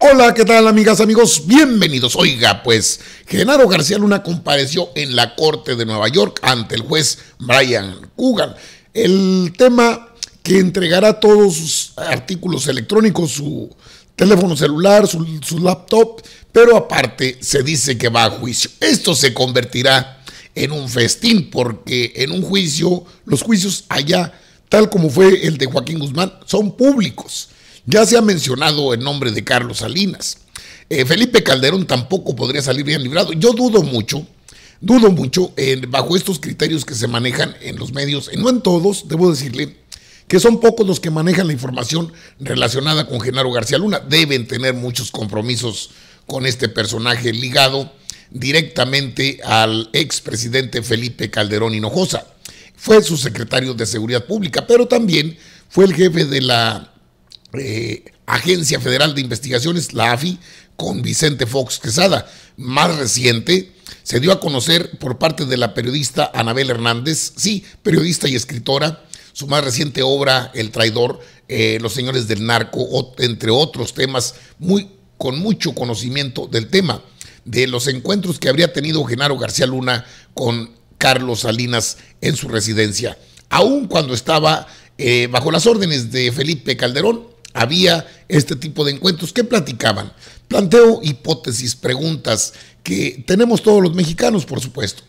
Hola, ¿qué tal amigas, amigos? Bienvenidos. Oiga, pues Genaro García Luna compareció en la Corte de Nueva York ante el juez Brian Coogan. El tema que entregará todos sus artículos electrónicos, su teléfono celular, su, su laptop, pero aparte se dice que va a juicio. Esto se convertirá en un festín porque en un juicio, los juicios allá, tal como fue el de Joaquín Guzmán, son públicos ya se ha mencionado el nombre de Carlos Salinas. Eh, Felipe Calderón tampoco podría salir bien librado. Yo dudo mucho, dudo mucho, bajo estos criterios que se manejan en los medios, no en todos, debo decirle que son pocos los que manejan la información relacionada con Genaro García Luna. Deben tener muchos compromisos con este personaje ligado directamente al expresidente Felipe Calderón Hinojosa. Fue su secretario de Seguridad Pública, pero también fue el jefe de la eh, Agencia Federal de Investigaciones, la AFI, con Vicente Fox Quesada. Más reciente, se dio a conocer por parte de la periodista Anabel Hernández, sí, periodista y escritora, su más reciente obra, El traidor, eh, Los señores del narco, entre otros temas, muy, con mucho conocimiento del tema, de los encuentros que habría tenido Genaro García Luna con Carlos Salinas en su residencia. Aun cuando estaba eh, bajo las órdenes de Felipe Calderón, había este tipo de encuentros. ¿Qué platicaban? Planteo hipótesis, preguntas que tenemos todos los mexicanos, por supuesto.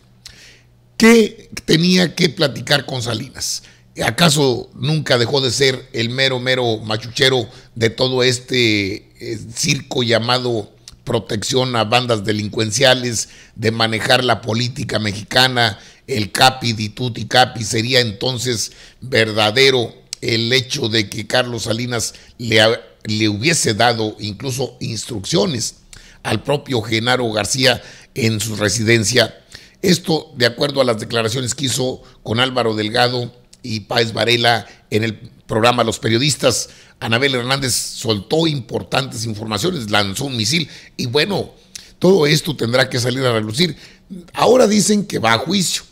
¿Qué tenía que platicar con Salinas? ¿Acaso nunca dejó de ser el mero, mero machuchero de todo este eh, circo llamado protección a bandas delincuenciales, de manejar la política mexicana, el CAPI, y CAPI, sería entonces verdadero el hecho de que Carlos Salinas le, le hubiese dado incluso instrucciones al propio Genaro García en su residencia. Esto de acuerdo a las declaraciones que hizo con Álvaro Delgado y Páez Varela en el programa Los Periodistas. Anabel Hernández soltó importantes informaciones, lanzó un misil y bueno, todo esto tendrá que salir a relucir. Ahora dicen que va a juicio.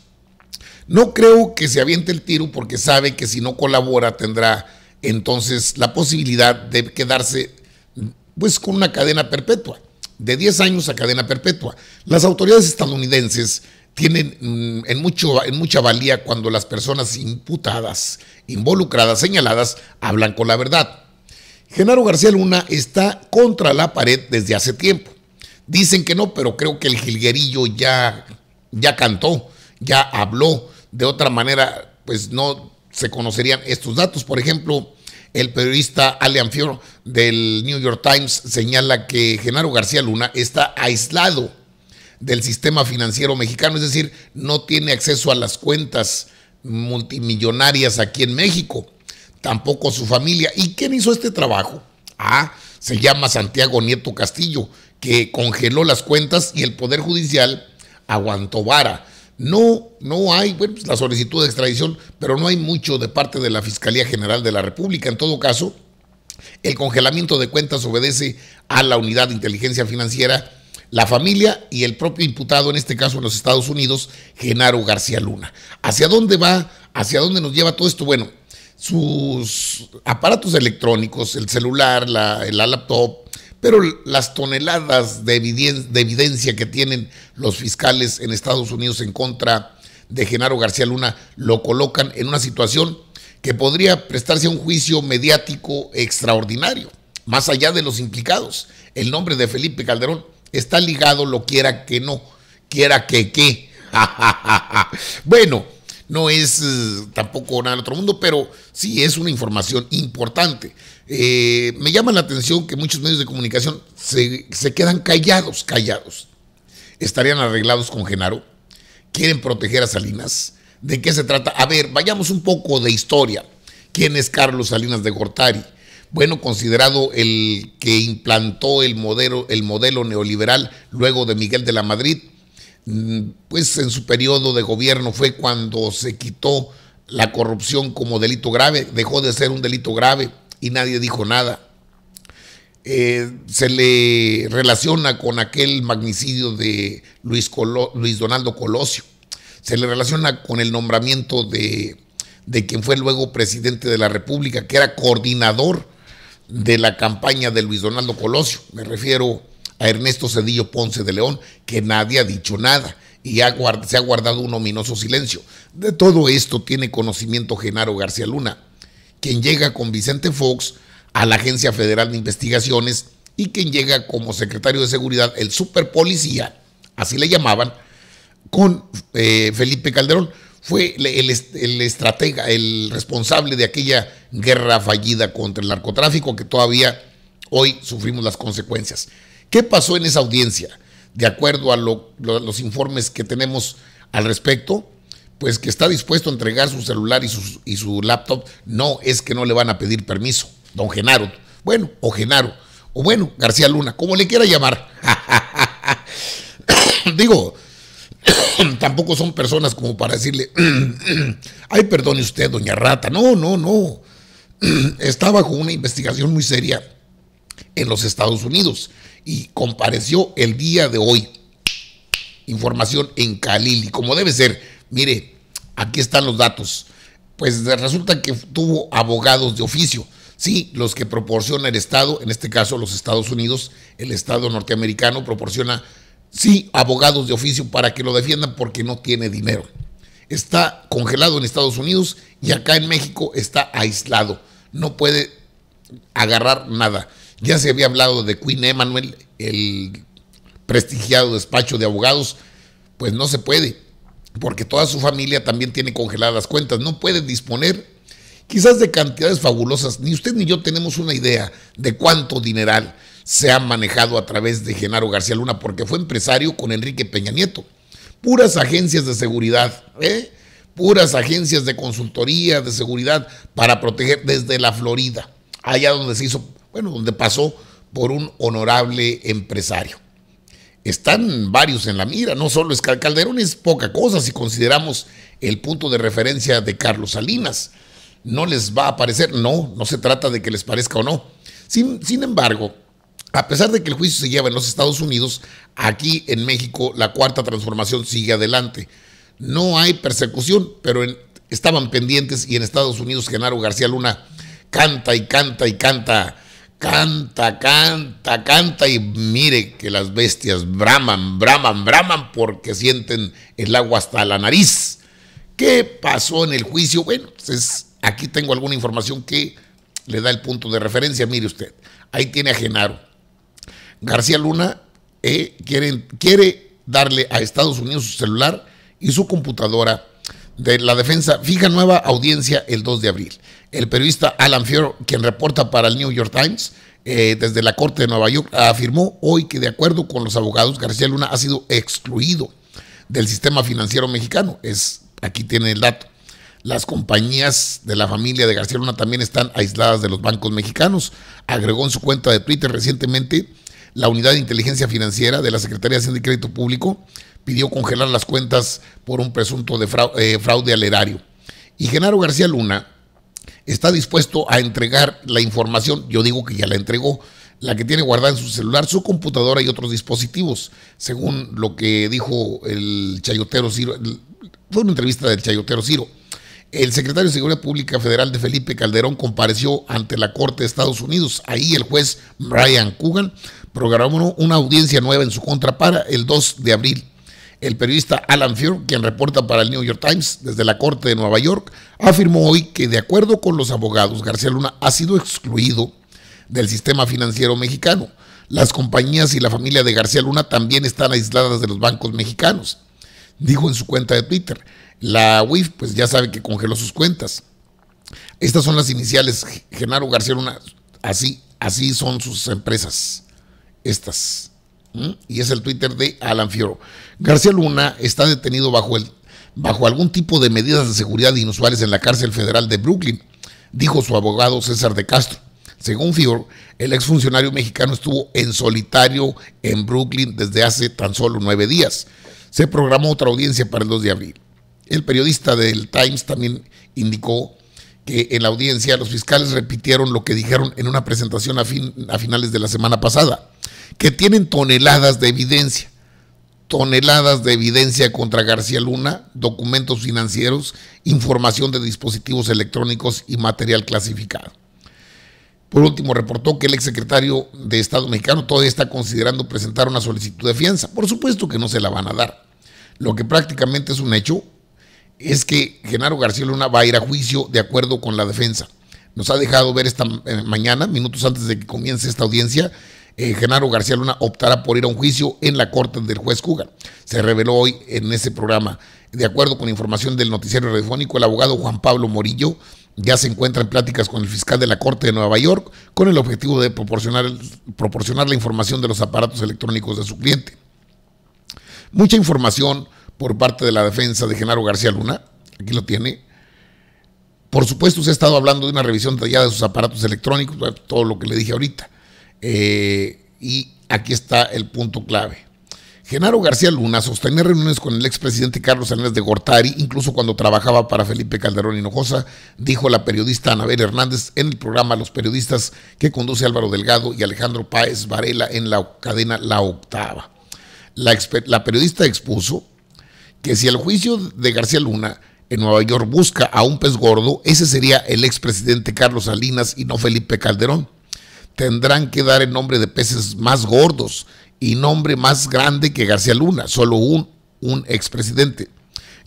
No creo que se aviente el tiro porque sabe que si no colabora tendrá entonces la posibilidad de quedarse pues con una cadena perpetua, de 10 años a cadena perpetua. Las autoridades estadounidenses tienen mm, en, mucho, en mucha valía cuando las personas imputadas, involucradas, señaladas, hablan con la verdad. Genaro García Luna está contra la pared desde hace tiempo. Dicen que no, pero creo que el jilguerillo ya, ya cantó, ya habló de otra manera, pues no se conocerían estos datos. Por ejemplo, el periodista Alian Fior del New York Times señala que Genaro García Luna está aislado del sistema financiero mexicano, es decir, no tiene acceso a las cuentas multimillonarias aquí en México, tampoco su familia. ¿Y quién hizo este trabajo? Ah, se llama Santiago Nieto Castillo, que congeló las cuentas y el Poder Judicial aguantó vara. No, no hay bueno, pues la solicitud de extradición, pero no hay mucho de parte de la Fiscalía General de la República. En todo caso, el congelamiento de cuentas obedece a la Unidad de Inteligencia Financiera, la familia y el propio imputado, en este caso en los Estados Unidos, Genaro García Luna. ¿Hacia dónde va? ¿Hacia dónde nos lleva todo esto? Bueno, sus aparatos electrónicos, el celular, la, la laptop, pero las toneladas de evidencia, que tienen los fiscales en Estados Unidos en contra de Genaro García Luna lo colocan en una situación que podría prestarse a un juicio mediático extraordinario, más allá de los implicados. El nombre de Felipe Calderón está ligado, lo quiera que no, quiera que qué. bueno, no es eh, tampoco nada del otro mundo, pero sí es una información importante. Eh, me llama la atención que muchos medios de comunicación se, se quedan callados, callados. ¿Estarían arreglados con Genaro? ¿Quieren proteger a Salinas? ¿De qué se trata? A ver, vayamos un poco de historia. ¿Quién es Carlos Salinas de Gortari? bueno, considerado el que implantó el modelo, el modelo neoliberal luego de Miguel de la Madrid, Mm, pues en su periodo de gobierno fue cuando se quitó la corrupción como delito grave, dejó de ser un delito grave y nadie dijo nada. Eh, se le relaciona con aquel magnicidio de Luis, Luis Donaldo Colosio, se le relaciona con el nombramiento de, de quien fue luego presidente de la República, que era coordinador de la campaña de Luis Donaldo Colosio, me refiero a Ernesto Cedillo Ponce de León, que nadie ha dicho nada y se ha guardado un ominoso silencio. De todo esto tiene conocimiento Genaro García Luna, quien llega con Vicente Fox a la Agencia Federal de Investigaciones y quien llega como secretario de Seguridad, el superpolicía, así le llamaban, con eh, Felipe Calderón. Fue el estratega, el responsable de aquella guerra fallida contra el narcotráfico que todavía hoy sufrimos las consecuencias. ¿Qué pasó en esa audiencia? De acuerdo a los informes que tenemos al respecto, pues que está dispuesto a entregar su celular y su, y su laptop. No, es que no le van a pedir permiso, don Genaro. Bueno, o Genaro, o bueno, García Luna, como le quiera llamar. Digo, tampoco son personas como para decirle, ay, perdone usted, doña Rata. No, no, no. Está bajo una investigación muy seria en los Estados Unidos y compareció el día de hoy. Información en y como debe ser. Mire, aquí están los datos. Pues resulta que tuvo abogados de oficio. Sí, los que proporciona el Estado, en este caso los Estados Unidos, el Estado norteamericano proporciona, sí, abogados de oficio para que lo defiendan porque no tiene dinero. Está congelado en Estados Unidos y acá en México está aislado. No puede agarrar nada. Ya se había hablado de Queen Emanuel, el prestigiado despacho de abogados, pues no se puede, porque toda su familia también tiene congeladas cuentas, no puede disponer quizás de cantidades fabulosas, ni usted ni yo tenemos una idea de cuánto dineral se ha manejado a través de Genaro García Luna, porque fue empresario con Enrique Peña Nieto. Puras agencias de seguridad, ¿eh? puras agencias de consultoría, de seguridad, para proteger desde la Florida, allá donde se hizo bueno, donde pasó por un honorable empresario. Están varios en la mira, no solo es Calderón, es poca cosa si consideramos el punto de referencia de Carlos Salinas. No les va a parecer, no, no se trata de que les parezca o no. Sin, embargo, a pesar de que el juicio se lleva en los Estados Unidos, aquí en México la cuarta transformación sigue adelante. No hay persecución, pero estaban pendientes y en Estados Unidos Genaro García Luna canta y canta y canta canta, canta, canta y mire que las bestias braman, braman, braman porque sienten el agua hasta la nariz. ¿Qué pasó en el juicio? Bueno, pues aquí tengo alguna información que le da el punto de referencia. Mire usted, ahí tiene a Genaro. García Luna eh, quiere, quiere darle a Estados Unidos su celular y su computadora de la defensa fija nueva audiencia el 2 de abril. El periodista Alan Fior, quien reporta para el New York Times, eh, desde la Corte de Nueva York, afirmó hoy que de acuerdo con los abogados, García Luna ha sido excluido del sistema financiero mexicano. Es, aquí tiene el dato. Las compañías de la familia de García Luna también están aisladas de los bancos mexicanos. Agregó en su cuenta de Twitter recientemente la Unidad de Inteligencia Financiera de la Secretaría de Crédito Público pidió congelar las cuentas por un presunto de eh, fraude, al erario. Y Genaro García Luna está dispuesto a entregar la información, yo digo que ya la entregó, la que tiene guardada en su celular, su computadora y otros dispositivos, según lo que dijo el chayotero Ciro, fue una entrevista del chayotero Ciro. El secretario de Seguridad Pública Federal de Felipe Calderón compareció ante la Corte de Estados Unidos. Ahí el juez Brian Coogan programó una audiencia nueva en su contra para el 2 de abril. El periodista Alan Fuhr, quien reporta para el New York Times desde la Corte de Nueva York, afirmó hoy que de acuerdo con los abogados, García Luna ha sido excluido del sistema financiero mexicano. Las compañías y la familia de García Luna también están aisladas de los bancos mexicanos. Dijo en su cuenta de Twitter, la UIF pues ya sabe que congeló sus cuentas. Estas son las iniciales, Genaro García Luna, así, así son sus empresas, estas y es el Twitter de Alan Fior García Luna está detenido bajo, bajo algún tipo de medidas de seguridad inusuales en la cárcel federal de Brooklyn, dijo su abogado César de Castro. Según Fior, el exfuncionario mexicano estuvo en solitario en Brooklyn desde hace tan solo nueve días. Se programó otra audiencia para el 2 de abril. El periodista del Times también indicó que en la audiencia los fiscales repitieron lo que dijeron en una presentación a finales de la semana pasada que tienen toneladas de evidencia, toneladas de evidencia contra García Luna, documentos financieros, información de dispositivos electrónicos y material clasificado. Por último, reportó que el exsecretario de Estado mexicano todavía está considerando presentar una solicitud de fianza. Por supuesto que no se la van a dar. Lo que prácticamente es un hecho es que Genaro García Luna va a ir a juicio de acuerdo con la defensa. Nos ha dejado ver esta eh, mañana, minutos antes de que comience esta audiencia, eh, Genaro García Luna optará por ir a un juicio en la corte del juez Cuga Se reveló hoy en ese programa. De acuerdo con información del noticiero radiofónico, el abogado Juan Pablo Morillo ya se encuentra en pláticas con el fiscal de la Corte de Nueva York con el objetivo de proporcionar, proporcionar la información de los aparatos electrónicos de su cliente. Mucha información por parte de la defensa de Genaro García Luna, aquí lo tiene. Por supuesto, se ha estado hablando de una revisión detallada de sus aparatos electrónicos, todo lo que le dije ahorita. Eh, y aquí está el punto clave. Genaro García Luna sostenía reuniones con el expresidente Carlos Salinas de Gortari, incluso cuando trabajaba para Felipe Calderón Hinojosa, dijo la periodista Anabel Hernández en el programa Los Periodistas que conduce Álvaro Delgado y Alejandro Páez Varela en la cadena La Octava. La, la periodista expuso que si el juicio de García Luna en Nueva York busca a un pez gordo, ese sería el expresidente Carlos Salinas y no Felipe Calderón tendrán que dar el nombre de peces más gordos y nombre más grande que García Luna, solo un, un expresidente.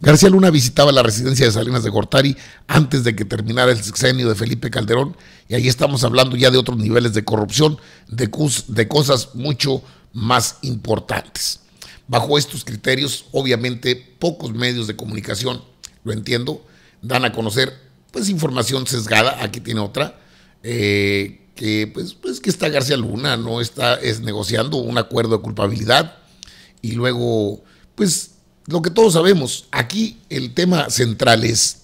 García Luna visitaba la residencia de Salinas de Gortari antes de que terminara el sexenio de Felipe Calderón y ahí estamos hablando ya de otros niveles de corrupción, de, de cosas mucho más importantes. Bajo estos criterios, obviamente, pocos medios de comunicación, lo entiendo, dan a conocer pues información sesgada, aquí tiene otra, eh, que pues, pues que está García Luna, ¿no? Está es negociando un acuerdo de culpabilidad y luego, pues lo que todos sabemos, aquí el tema central es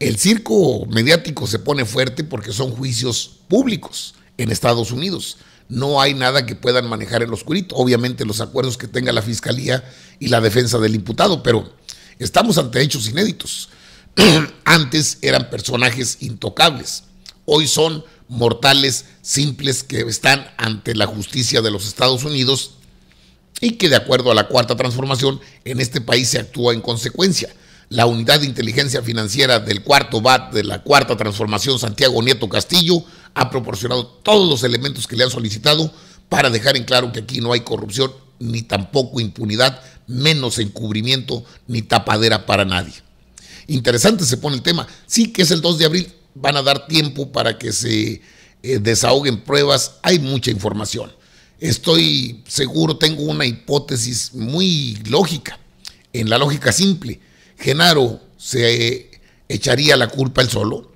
el circo mediático se pone fuerte porque son juicios públicos en Estados Unidos. No hay nada que puedan manejar en lo oscurito. Obviamente los acuerdos que tenga la fiscalía y la defensa del imputado, pero estamos ante hechos inéditos. Antes eran personajes intocables. Hoy son mortales simples que están ante la justicia de los Estados Unidos y que de acuerdo a la cuarta transformación en este país se actúa en consecuencia. La unidad de inteligencia financiera del cuarto BAT de la cuarta transformación Santiago Nieto Castillo ha proporcionado todos los elementos que le han solicitado para dejar en claro que aquí no hay corrupción ni tampoco impunidad, menos encubrimiento ni tapadera para nadie. Interesante se pone el tema. Sí que es el 2 de abril, van a dar tiempo para que se eh, desahoguen pruebas, hay mucha información. Estoy seguro, tengo una hipótesis muy lógica, en la lógica simple. Genaro se echaría la culpa él solo,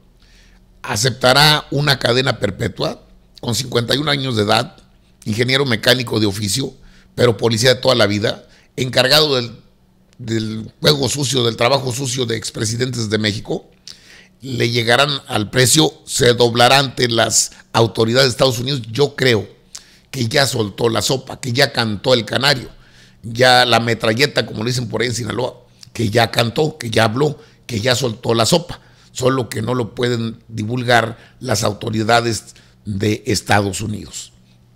aceptará una cadena perpetua con 51 años de edad, ingeniero mecánico de oficio, pero policía de toda la vida, encargado del, del juego sucio, del trabajo sucio de expresidentes de México, le llegarán al precio, se doblará ante las autoridades de Estados Unidos. Yo creo que ya soltó la sopa, que ya cantó el canario, ya la metralleta, como le dicen por ahí en Sinaloa, que ya cantó, que ya habló, que ya soltó la sopa, solo que no lo pueden divulgar las autoridades de Estados Unidos.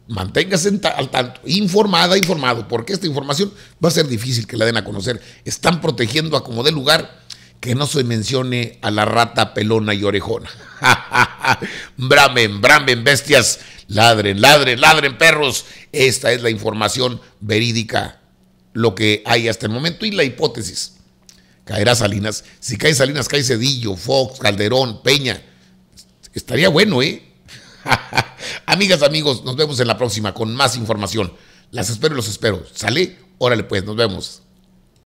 Manténgase al tanto, informada, informado, porque esta información va a ser difícil que la den a conocer. Están protegiendo a como de lugar que no se mencione a la rata pelona y orejona. bramen, bramen, bestias, ladren, ladren, ladren, perros. Esta es la información verídica, lo que hay hasta el momento y la hipótesis. Caerá Salinas. Si cae Salinas, cae Cedillo, Fox, Calderón, Peña. Estaría bueno, ¿eh? Amigas, amigos, nos vemos en la próxima con más información. Las espero y los espero. ¿Sale? Órale pues, nos vemos.